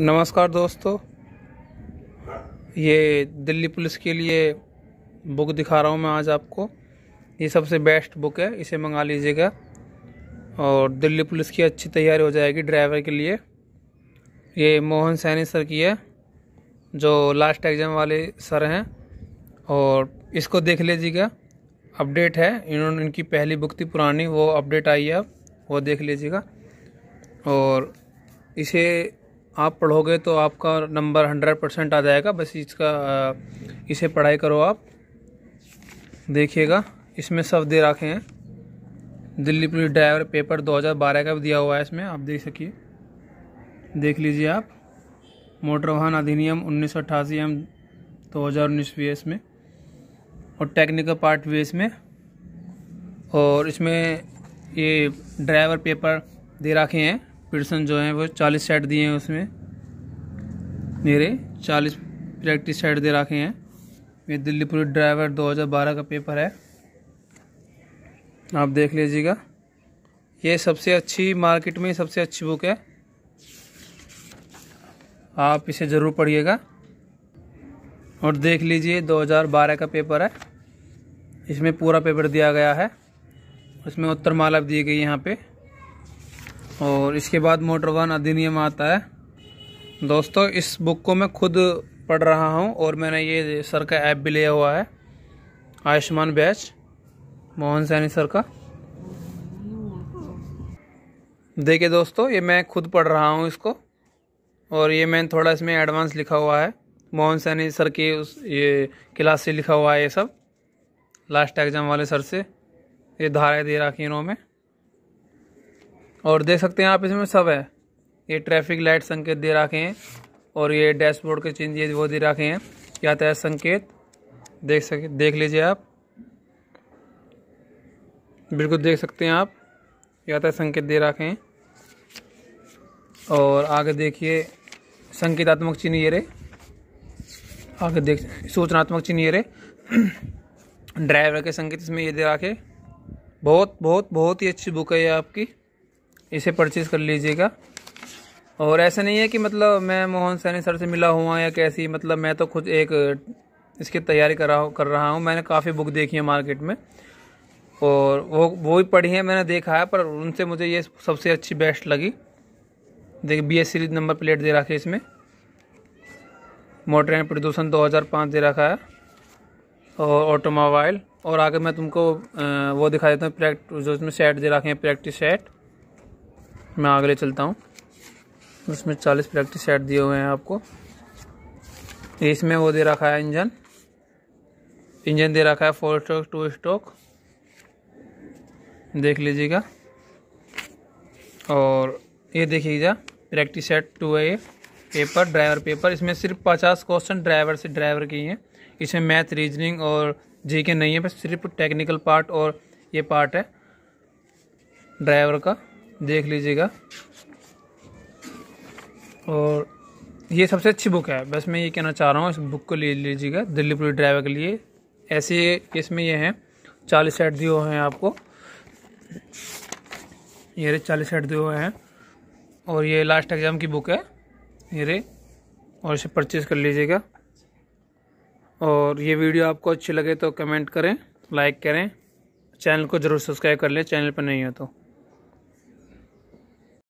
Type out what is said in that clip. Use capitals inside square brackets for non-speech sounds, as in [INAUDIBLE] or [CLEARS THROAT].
नमस्कार दोस्तों ये दिल्ली पुलिस के लिए बुक दिखा रहा हूँ मैं आज आपको ये सबसे बेस्ट बुक है इसे मंगा लीजिएगा और दिल्ली पुलिस की अच्छी तैयारी हो जाएगी ड्राइवर के लिए ये मोहन सैनी सर की है जो लास्ट एग्ज़ाम वाले सर हैं और इसको देख लीजिएगा अपडेट है इन्होंने इनकी पहली बुक थी पुरानी वो अपडेट आई है वो देख लीजिएगा और इसे आप पढ़ोगे तो आपका नंबर हंड्रेड परसेंट आ जाएगा बस इसका इसे पढ़ाई करो आप देखिएगा इसमें सब दे रखे हैं दिल्ली पुलिस ड्राइवर पेपर 2012 का भी दिया हुआ है इसमें आप देख सकिए देख लीजिए आप मोटर वाहन अधिनियम उन्नीस सौ अट्ठासी एम दो हज़ार उन्नीस भी है इसमें और टेक्निकल पार्ट भी है इसमें और इसमें ये ड्राइवर पेपर दे रखे हैं प्रश्न जो हैं वो चालीस सेट दिए हैं उसमें मेरे चालीस प्रैक्टिस सेट दे रखे हैं ये दिल्ली पुलिस ड्राइवर 2012 का पेपर है आप देख लीजिएगा ये सबसे अच्छी मार्केट में सबसे अच्छी बुक है आप इसे ज़रूर पढ़िएगा और देख लीजिए 2012 का पेपर है इसमें पूरा पेपर दिया गया है उसमें उत्तर माला दी गई यहाँ पे और इसके बाद मोटर वाहन अधिनियम आता है दोस्तों इस बुक को मैं खुद पढ़ रहा हूँ और मैंने ये सर का ऐप भी लिया हुआ है आयुष्मान बैच मोहन सैनी सर का देखिए दोस्तों ये मैं खुद पढ़ रहा हूँ इसको और ये मैंने थोड़ा इसमें एडवांस लिखा हुआ है मोहन सैनी सर की उस ये क्लास से लिखा हुआ है ये सब लास्ट एग्ज़ाम वाले सर से ये धारा दे रखी इन्होंने और देख सकते हैं आप इसमें सब है ये ट्रैफिक लाइट संकेत दे रखे हैं और ये डैशबोर्ड के चेंज ये वो दे रखे हैं यातायात संकेत देख सके देख लीजिए आप बिल्कुल देख सकते हैं आप यातायात संकेत दे रखे हैं और आगे देखिए संकेतात्मक चिन्ह ये रे आगे देख सूचनात्मक चिन्ह ये रे [CLEARS THROAT] ड्राइवर के संकेत इसमें ये दे रखे बहुत बहुत बहुत ही अच्छी बुक है ये आपकी इसे परचेज़ कर लीजिएगा और ऐसा नहीं है कि मतलब मैं मोहन सैनी सर से मिला हुआ या कैसी मतलब मैं तो खुद एक इसकी तैयारी कर रहा कर रहा हूँ मैंने काफ़ी बुक देखी है मार्केट में और वो वो भी पढ़ी है मैंने देखा है पर उनसे मुझे ये सबसे अच्छी बेस्ट लगी देखिए B S series number plate दे रखी है इसमें मोटर एंड प्रदूषण 2005 दे रखा है और ऑटोमोबाइल और आगे मैं तुमको वो दिखा देता हूँ प्रैक्ट जो इसमें सेट दे रखे हैं प्रैक्टिस सेट मैं आगे ले चलता हूँ उसमें चालीस प्रैक्टिस सेट दिए हुए हैं आपको इसमें वो दे रखा है इंजन इंजन दे रखा है फोर स्ट्रोक टू स्ट्रोक देख लीजिएगा और ये देखिएगा प्रैक्टिस सेट टू है ये पेपर ड्राइवर पेपर इसमें सिर्फ पचास क्वेश्चन ड्राइवर से ड्राइवर के हैं इसमें मैथ रीजनिंग और जीके के नहीं है बस सिर्फ टेक्निकल पार्ट और ये पार्ट है ड्राइवर का देख लीजिएगा और ये सबसे अच्छी बुक है बस मैं ये कहना चाह रहा हूँ इस बुक को ले लीजिएगा दिल्ली पुलिस ड्राइवर के लिए ऐसे इसमें ये हैं चालीस सेट दिए हुए हैं आपको ये रे चालीस सेट दिए हुए हैं और ये लास्ट एग्ज़ाम की बुक है ये रे और इसे परचेज़ कर लीजिएगा और ये वीडियो आपको अच्छी लगे तो कमेंट करें लाइक करें चैनल को ज़रूर सब्सक्राइब कर लें चैनल पर नहीं हो तो